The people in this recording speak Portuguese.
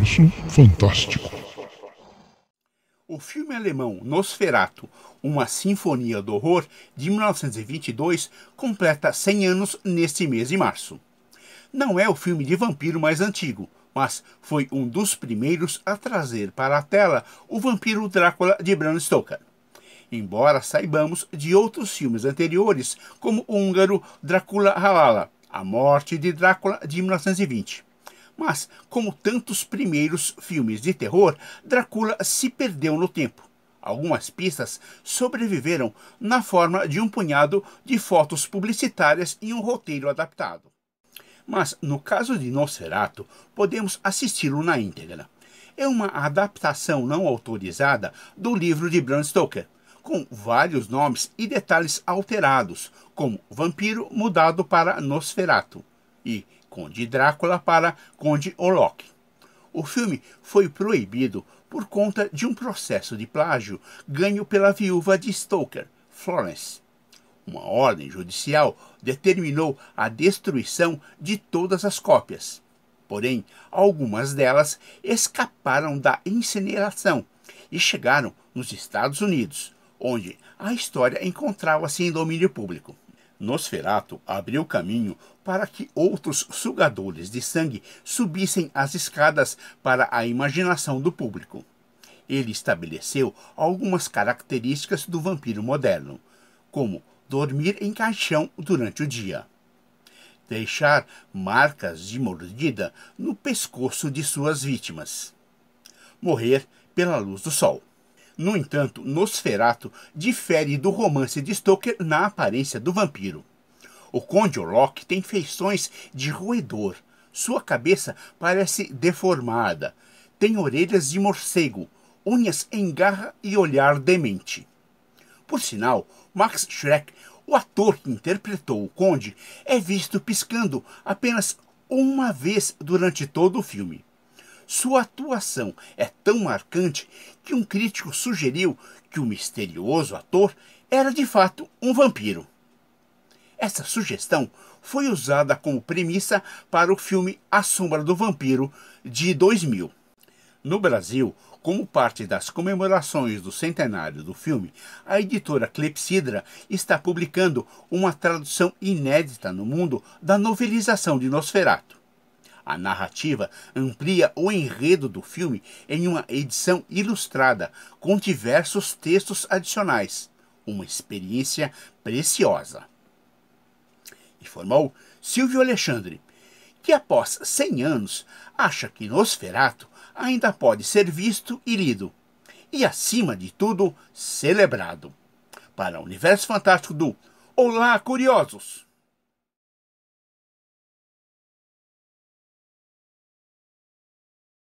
universo fantástico. O filme alemão Nosferatu, uma sinfonia do horror, de 1922, completa 100 anos neste mês de março. Não é o filme de vampiro mais antigo, mas foi um dos primeiros a trazer para a tela o vampiro Drácula de Bram Stoker. Embora saibamos de outros filmes anteriores, como o húngaro Drácula Halala, A Morte de Drácula de 1920. Mas, como tantos primeiros filmes de terror, Drácula se perdeu no tempo. Algumas pistas sobreviveram na forma de um punhado de fotos publicitárias e um roteiro adaptado. Mas, no caso de Nosferatu, podemos assisti-lo na íntegra. É uma adaptação não autorizada do livro de Bram Stoker, com vários nomes e detalhes alterados, como vampiro mudado para Nosferatu e Conde Drácula para Conde Orlok. O filme foi proibido por conta de um processo de plágio ganho pela viúva de Stoker, Florence. Uma ordem judicial determinou a destruição de todas as cópias. Porém, algumas delas escaparam da incineração e chegaram nos Estados Unidos, onde a história encontrava-se em domínio público. Nosferato abriu caminho para que outros sugadores de sangue subissem as escadas para a imaginação do público. Ele estabeleceu algumas características do vampiro moderno, como dormir em caixão durante o dia, deixar marcas de mordida no pescoço de suas vítimas, morrer pela luz do sol. No entanto, Nosferato difere do romance de Stoker na aparência do vampiro. O Conde Orlok tem feições de roedor. Sua cabeça parece deformada. Tem orelhas de morcego, unhas em garra e olhar demente. Por sinal, Max Schreck, o ator que interpretou o Conde, é visto piscando apenas uma vez durante todo o filme. Sua atuação é tão marcante que um crítico sugeriu que o misterioso ator era de fato um vampiro. Essa sugestão foi usada como premissa para o filme A Sombra do Vampiro, de 2000. No Brasil, como parte das comemorações do centenário do filme, a editora Clepsidra está publicando uma tradução inédita no mundo da novelização de Nosferatu. A narrativa amplia o enredo do filme em uma edição ilustrada, com diversos textos adicionais. Uma experiência preciosa. Informou Silvio Alexandre, que após 100 anos acha que Nosferato ainda pode ser visto e lido, e acima de tudo, celebrado. Para o universo fantástico do Olá Curiosos!